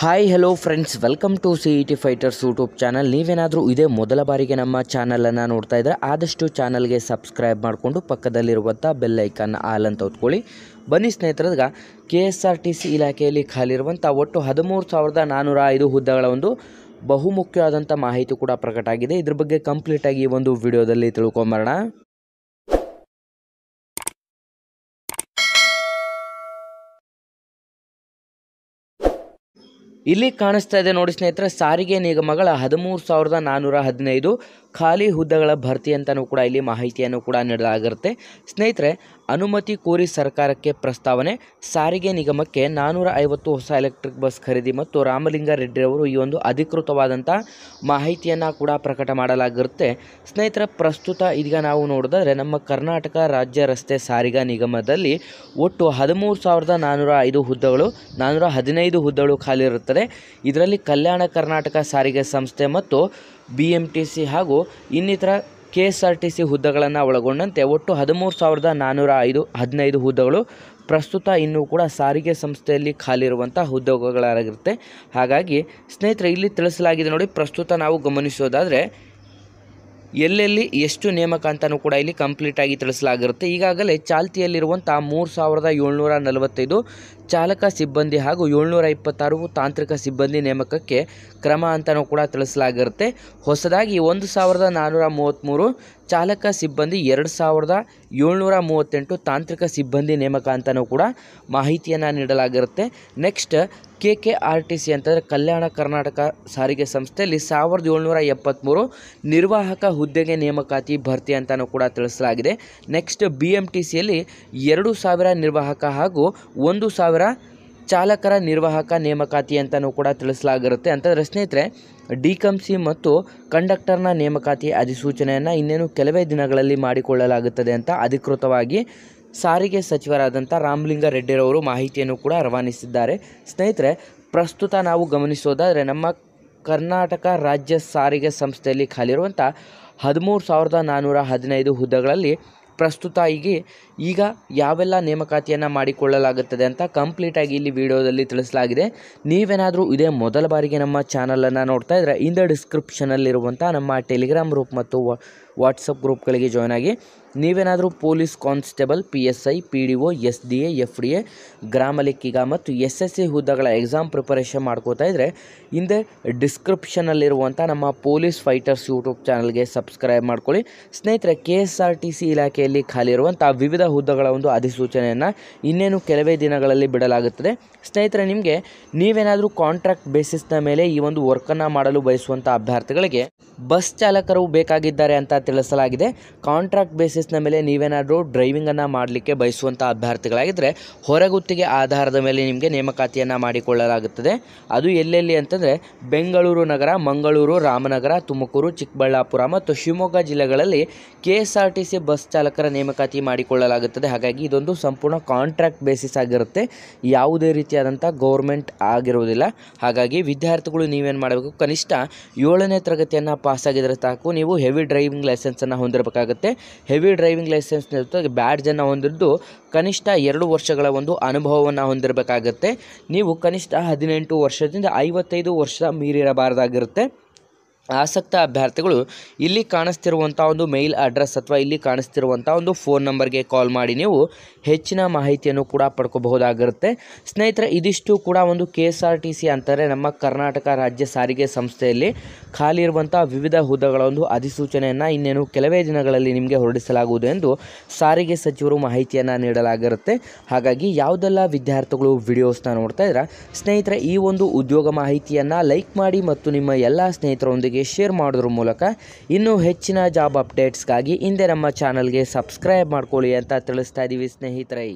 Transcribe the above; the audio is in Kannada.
hi hello friends welcome to C E T fighters YouTube channel ನೀವೇನಾದರೂ ಇದೇ ಮೊದಲ ಬಾರಿಗೆ ನಮ್ಮ ಚಾನಲನ್ನು ನೋಡ್ತಾ ಇದ್ದರೆ ಆದಷ್ಟು ಚಾನಲ್ಗೆ ಸಬ್ಸ್ಕ್ರೈಬ್ ಮಾಡಿಕೊಂಡು ಪಕ್ಕದಲ್ಲಿರುವಂಥ ಬೆಲ್ಲೈಕನ್ ಆಲ್ ಅಂತ ಹೊತ್ಕೊಳ್ಳಿ ಬನ್ನಿ ಸ್ನೇಹಿತರದ್ಗ K S R T C ಇಲಾಖೆಯಲ್ಲಿ ಖಾಲಿರುವಂಥ ಒಟ್ಟು ಹದಿಮೂರು ಸಾವಿರದ ನಾನ್ನೂರ ಐದು ಹುದ್ದೆಗಳ ಒಂದು ಬಹುಮುಖ್ಯವಾದಂಥ ಮಾಹಿತಿ ಕೂಡ ಪ್ರಕಟ ಆಗಿದೆ ಇದ್ರ ಬಗ್ಗೆ ಕಂಪ್ಲೀಟಾಗಿ ಈ ಒಂದು ವಿಡಿಯೋದಲ್ಲಿ ತಿಳ್ಕೊಂಬರೋಣ ಇಲ್ಲಿ ಕಾಣಿಸ್ತಾ ಇದೆ ನೋಡಿ ಸ್ನೇಹಿತರೆ ಸಾರಿಗೆ ನಿಗಮಗಳ ಹದಿಮೂರು ಸಾವಿರದ ನಾನ್ನೂರ ಹದಿನೈದು ಖಾಲಿ ಹುದ್ದೆಗಳ ಭರ್ತಿ ಅಂತಲೂ ಕೂಡ ಇಲ್ಲಿ ಮಾಹಿತಿಯನ್ನು ಕೂಡ ನೀಡಲಾಗಿರುತ್ತೆ ಸ್ನೇಹಿತರೆ ಅನುಮತಿ ಕೋರಿ ಸರ್ಕಾರಕ್ಕೆ ಪ್ರಸ್ತಾವನೆ ಸಾರಿಗೆ ನಿಗಮಕ್ಕೆ ನಾನ್ನೂರ ಐವತ್ತು ಹೊಸ ಎಲೆಕ್ಟ್ರಿಕ್ ಬಸ್ ಖರೀದಿ ಮತ್ತು ರಾಮಲಿಂಗ ಅವರು ಈ ಒಂದು ಅಧಿಕೃತವಾದಂಥ ಮಾಹಿತಿಯನ್ನು ಕೂಡ ಪ್ರಕಟ ಮಾಡಲಾಗಿರುತ್ತೆ ಸ್ನೇಹಿತರ ಪ್ರಸ್ತುತ ಇದೀಗ ನಾವು ನೋಡಿದ್ರೆ ನಮ್ಮ ಕರ್ನಾಟಕ ರಾಜ್ಯ ರಸ್ತೆ ಸಾರಿಗೆ ನಿಗಮದಲ್ಲಿ ಒಟ್ಟು ಹದಿಮೂರು ಸಾವಿರದ ನಾನ್ನೂರ ಐದು ಹುದ್ದೆಗಳು ನಾನ್ನೂರ ಹದಿನೈದು ಹುದ್ದೆಗಳು ಖಾಲಿ ಇರುತ್ತದೆ ಇದರಲ್ಲಿ ಕಲ್ಯಾಣ ಕರ್ನಾಟಕ ಸಾರಿಗೆ ಸಂಸ್ಥೆ ಮತ್ತು ಬಿ ಎಮ್ ಟಿ ಸಿ ಹಾಗೂ ಇನ್ನಿತರ K S R T C ಹುದ್ದೆಗಳನ್ನು ಒಳಗೊಂಡಂತೆ ಒಟ್ಟು ಹದಿಮೂರು ಸಾವಿರದ ನಾನ್ನೂರ ಐದು ಹದಿನೈದು ಹುದ್ದೆಗಳು ಪ್ರಸ್ತುತ ಇನ್ನೂ ಕೂಡ ಸಾರಿಗೆ ಸಂಸ್ಥೆಯಲ್ಲಿ ಖಾಲಿರುವಂಥ ಹುದ್ದೆಗಳಾಗಿರುತ್ತೆ ಹಾಗಾಗಿ ಸ್ನೇಹಿತರೆ ಇಲ್ಲಿ ತಿಳಿಸಲಾಗಿದೆ ನೋಡಿ ಪ್ರಸ್ತುತ ನಾವು ಗಮನಿಸೋದಾದರೆ ಎಲ್ಲೆಲ್ಲಿ ಎಷ್ಟು ನೇಮಕ ಅಂತಲೂ ಕೂಡ ಇಲ್ಲಿ ಕಂಪ್ಲೀಟಾಗಿ ತಿಳಿಸಲಾಗಿರುತ್ತೆ ಈಗಾಗಲೇ ಚಾಲ್ತಿಯಲ್ಲಿರುವಂಥ ಮೂರು ಸಾವಿರದ ಏಳ್ನೂರ ನಲವತ್ತೈದು ಚಾಲಕ ಸಿಬ್ಬಂದಿ ಹಾಗೂ ಏಳ್ನೂರ ಇಪ್ಪತ್ತಾರು ತಾಂತ್ರಿಕ ಸಿಬ್ಬಂದಿ ನೇಮಕಕ್ಕೆ ಕ್ರಮ ಅಂತಲೂ ಕೂಡ ತಿಳಿಸಲಾಗಿರುತ್ತೆ ಹೊಸದಾಗಿ ಒಂದು ಸಾವಿರದ ನಾನ್ನೂರ ಮೂವತ್ತ್ಮೂರು ಚಾಲಕ ಸಿಬ್ಬಂದಿ ಎರಡು ಸಾವಿರದ ಏಳ್ನೂರ ಮೂವತ್ತೆಂಟು ತಾಂತ್ರಿಕ ಸಿಬ್ಬಂದಿ ನೇಮಕ ಅಂತಲೂ ಕೂಡ ಮಾಹಿತಿಯನ್ನು ನೀಡಲಾಗಿರುತ್ತೆ next K K R T C ಅಂತಂದರೆ ಕಲ್ಯಾಣ ಕರ್ನಾಟಕ ಸಾರಿಗೆ ಸಂಸ್ಥೆಯಲ್ಲಿ ಸಾವಿರದ ಏಳ್ನೂರ ಎಪ್ಪತ್ತ್ಮೂರು ನಿರ್ವಾಹಕ ಹುದ್ದೆಗೆ ನೇಮಕಾತಿ ಭರ್ತಿ ಅಂತಲೂ ಕೂಡ ತಿಳಿಸಲಾಗಿದೆ ನೆಕ್ಸ್ಟ್ ಬಿ ಎಮ್ ಟಿ ಸಿಯಲ್ಲಿ ಎರಡು ಸಾವಿರ ನಿರ್ವಾಹಕ ಹಾಗೂ ಒಂದು ಸಾವಿರ ಅವರ ಚಾಲಕರ ನಿರ್ವಾಹಕ ನೇಮಕಾತಿ ಅಂತಲೂ ಕೂಡ ತಿಳಿಸಲಾಗಿರುತ್ತೆ ಅಂತಂದರೆ ಸ್ನೇಹಿತರೆ ಡಿ ಕಂಸಿ ಮತ್ತು ಕಂಡಕ್ಟರ್ನ ನೇಮಕಾತಿ ಅಧಿಸೂಚನೆಯನ್ನು ಇನ್ನೇನು ಕೆಲವೇ ದಿನಗಳಲ್ಲಿ ಮಾಡಿಕೊಳ್ಳಲಾಗುತ್ತದೆ ಅಂತ ಅಧಿಕೃತವಾಗಿ ಸಾರಿಗೆ ಸಚಿವರಾದಂಥ ರಾಮಲಿಂಗ ರೆಡ್ಡಿರವರು ಮಾಹಿತಿಯನ್ನು ಕೂಡ ರವಾನಿಸಿದ್ದಾರೆ ಸ್ನೇಹಿತರೆ ಪ್ರಸ್ತುತ ನಾವು ಗಮನಿಸೋದಾದರೆ ನಮ್ಮ ಕರ್ನಾಟಕ ರಾಜ್ಯ ಸಾರಿಗೆ ಸಂಸ್ಥೆಯಲ್ಲಿ ಖಾಲಿರುವಂಥ ಹದಿಮೂರು ಸಾವಿರದ ನಾನ್ನೂರ ಹದಿನೈದು ಹುದ್ದೆಗಳಲ್ಲಿ ಪ್ರಸ್ತುತ ಈಗ ಈಗ ಯಾವೆಲ್ಲ ನೇಮಕಾತಿಯನ್ನು ಮಾಡಿಕೊಳ್ಳಲಾಗುತ್ತದೆ ಅಂತ ಕಂಪ್ಲೀಟಾಗಿ ಇಲ್ಲಿ ವಿಡಿಯೋದಲ್ಲಿ ತಿಳಿಸಲಾಗಿದೆ ನೀವೇನಾದರೂ ಇದೇ ಮೊದಲ ಬಾರಿಗೆ ನಮ್ಮ ಚಾನಲನ್ನು ನೋಡ್ತಾ ಇದ್ದರೆ ಇಂದ ಡಿಸ್ಕ್ರಿಪ್ಷನಲ್ಲಿರುವಂಥ ನಮ್ಮ ಟೆಲಿಗ್ರಾಮ್ ಗ್ರೂಪ್ ಮತ್ತು ವಾಟ್ಸಪ್ ಗ್ರೂಪ್ಗಳಿಗೆ ಜಾಯ್ನ್ ಆಗಿ ನೀವೇನಾದರೂ police constable P S I P D O S D A F D A ಗ್ರಾಮ ಲೆಕ್ಕಿಗ ಮತ್ತು ಎಸ್ ಎಸ್ ಸಿ ಹುದ್ದೆಗಳ ಎಕ್ಸಾಮ್ ಪ್ರಿಪರೇಷನ್ ಮಾಡ್ಕೋತಾ ಇದ್ದರೆ ಹಿಂದೆ ಡಿಸ್ಕ್ರಿಪ್ಷನಲ್ಲಿರುವಂಥ ನಮ್ಮ ಪೊಲೀಸ್ ಫೈಟರ್ಸ್ ಯೂಟ್ಯೂಬ್ ಚಾನಲ್ಗೆ ಸಬ್ಸ್ಕ್ರೈಬ್ ಮಾಡ್ಕೊಳ್ಳಿ ಸ್ನೇಹಿತರೆ K S R T C ಇಲಾಖೆಯಲ್ಲಿ ಖಾಲಿ ಇರುವಂಥ ವಿವಿಧ ಹುದ್ದೆಗಳ ಒಂದು ಅಧಿಸೂಚನೆಯನ್ನು ಇನ್ನೇನು ಕೆಲವೇ ದಿನಗಳಲ್ಲಿ ಬಿಡಲಾಗುತ್ತದೆ ಸ್ನೇಹಿತರೆ ನಿಮಗೆ ನೀವೇನಾದರೂ ಕಾಂಟ್ರಾಕ್ಟ್ ಬೇಸಿಸ್ನ ಮೇಲೆ ಈ ಒಂದು ವರ್ಕನ್ನು ಮಾಡಲು ಬಯಸುವಂಥ ಅಭ್ಯರ್ಥಿಗಳಿಗೆ ಬಸ್ ಚಾಲಕರು ಬೇಕಾಗಿದ್ದಾರೆ ಅಂತ ತಿಳಿಸಲಾಗಿದೆ ಕಾಂಟ್ರಾಕ್ಟ್ ಬೇಸಿಸ್ ಬೇಸ್ನ ಮೇಲೆ ನೀವೇನಾದರೂ ಡ್ರೈವಿಂಗನ್ನು ಮಾಡಲಿಕ್ಕೆ ಬಯಸುವಂಥ ಅಭ್ಯರ್ಥಿಗಳಾಗಿದ್ದರೆ ಹೊರಗುತ್ತಿಗೆ ಆಧಾರದ ಮೇಲೆ ನಿಮಗೆ ನೇಮಕಾತಿಯನ್ನು ಮಾಡಿಕೊಳ್ಳಲಾಗುತ್ತದೆ ಅದು ಎಲ್ಲೆಲ್ಲಿ ಅಂತಂದರೆ ಬೆಂಗಳೂರು ನಗರ ಮಂಗಳೂರು ರಾಮನಗರ ತುಮಕೂರು ಚಿಕ್ಕಬಳ್ಳಾಪುರ ಮತ್ತು ಶಿವಮೊಗ್ಗ ಜಿಲ್ಲೆಗಳಲ್ಲಿ K S R T C bus ಚಾಲಕರ ನೇಮಕಾತಿ ಮಾಡಿಕೊಳ್ಳಲಾಗುತ್ತದೆ ಹಾಗಾಗಿ ಇದೊಂದು ಸಂಪೂರ್ಣ ಕಾಂಟ್ರಾಕ್ಟ್ ಬೇಸಿಸ್ ಆಗಿರುತ್ತೆ ಯಾವುದೇ ರೀತಿಯಾದಂಥ ಗೌರ್ಮೆಂಟ್ ಆಗಿರುವುದಿಲ್ಲ ಹಾಗಾಗಿ ವಿದ್ಯಾರ್ಥಿಗಳು ನೀವೇನು ಮಾಡಬೇಕು ಕನಿಷ್ಠ ಏಳನೇ ತರಗತಿಯನ್ನು ಆಗಿದ್ರೆ ಸಾಕು ನೀವು ಹೆವಿ ಡ್ರೈವಿಂಗ್ ಲೈಸೆನ್ಸನ್ನು ಹೊಂದಿರಬೇಕಾಗುತ್ತೆ ಹೆವಿ ಡ್ರೈವಿಂಗ್ ಲೈಸೆನ್ಸ್ ಜೊತೆಗೆ ಬ್ಯಾಡ್ಜನ್ನು ಹೊಂದಿದ್ದು ಕನಿಷ್ಠ ಎರಡು ವರ್ಷಗಳ ಒಂದು ಅನುಭವವನ್ನು ಹೊಂದಿರಬೇಕಾಗತ್ತೆ ನೀವು ಕನಿಷ್ಠ ಹದಿನೆಂಟು ವರ್ಷದಿಂದ ಐವತ್ತೈದು ವರ್ಷ ಮೀರಿರಬಾರ್ದಾಗಿರುತ್ತೆ ಆಸಕ್ತ ಅಭ್ಯರ್ಥಿಗಳು ಇಲ್ಲಿ ಕಾಣಿಸ್ತಿರುವಂಥ ಒಂದು ಮೇಲ್ ಅಡ್ರೆಸ್ ಅಥವಾ ಇಲ್ಲಿ ಕಾಣಿಸ್ತಿರುವಂಥ ಒಂದು ಫೋನ್ ನಂಬರ್ಗೆ ಕಾಲ್ ಮಾಡಿ ನೀವು ಹೆಚ್ಚಿನ ಮಾಹಿತಿಯನ್ನು ಕೂಡ ಪಡ್ಕೋಬಹುದಾಗಿರುತ್ತೆ ಸ್ನೇಹಿತರೆ ಇದಿಷ್ಟು ಕೂಡ ಒಂದು K S R T C ಅಂತಾರೆ ನಮ್ಮ ಕರ್ನಾಟಕ ರಾಜ್ಯ ಸಾರಿಗೆ ಸಂಸ್ಥೆಯಲ್ಲಿ ಖಾಲಿ ಇರುವಂಥ ವಿವಿಧ ಹುದ್ದೆಗಳ ಒಂದು ಅಧಿಸೂಚನೆಯನ್ನು ಇನ್ನೇನು ಕೆಲವೇ ದಿನಗಳಲ್ಲಿ ನಿಮಗೆ ಹೊರಡಿಸಲಾಗುವುದು ಎಂದು ಸಾರಿಗೆ ಸಚಿವರು ಮಾಹಿತಿಯನ್ನು ನೀಡಲಾಗಿರುತ್ತೆ ಹಾಗಾಗಿ ಯಾವುದೆಲ್ಲ ವಿದ್ಯಾರ್ಥಿಗಳು ವಿಡಿಯೋಸ್ನ ನೋಡ್ತಾ ಇದ್ರೆ ಸ್ನೇಹಿತರೆ ಈ ಒಂದು ಉದ್ಯೋಗ ಮಾಹಿತಿಯನ್ನು ಲೈಕ್ ಮಾಡಿ ಮತ್ತು ನಿಮ್ಮ ಎಲ್ಲ ಸ್ನೇಹಿತರೊಂದಿಗೆ ಶೇರ್ ಮಾಡೋದ್ರ ಮೂಲಕ ಇನ್ನೂ ಹೆಚ್ಚಿನ ಜಾಬ್ ಅಪ್ಡೇಟ್ಸ್ಗಾಗಿ ಹಿಂದೆ ನಮ್ಮ ಚಾನಲ್ಗೆ ಸಬ್ಸ್ಕ್ರೈಬ್ ಮಾಡ್ಕೊಳ್ಳಿ ಅಂತ ತಿಳಿಸ್ತಾ ಇದ್ದೀವಿ ಸ್ನೇಹಿತರೈ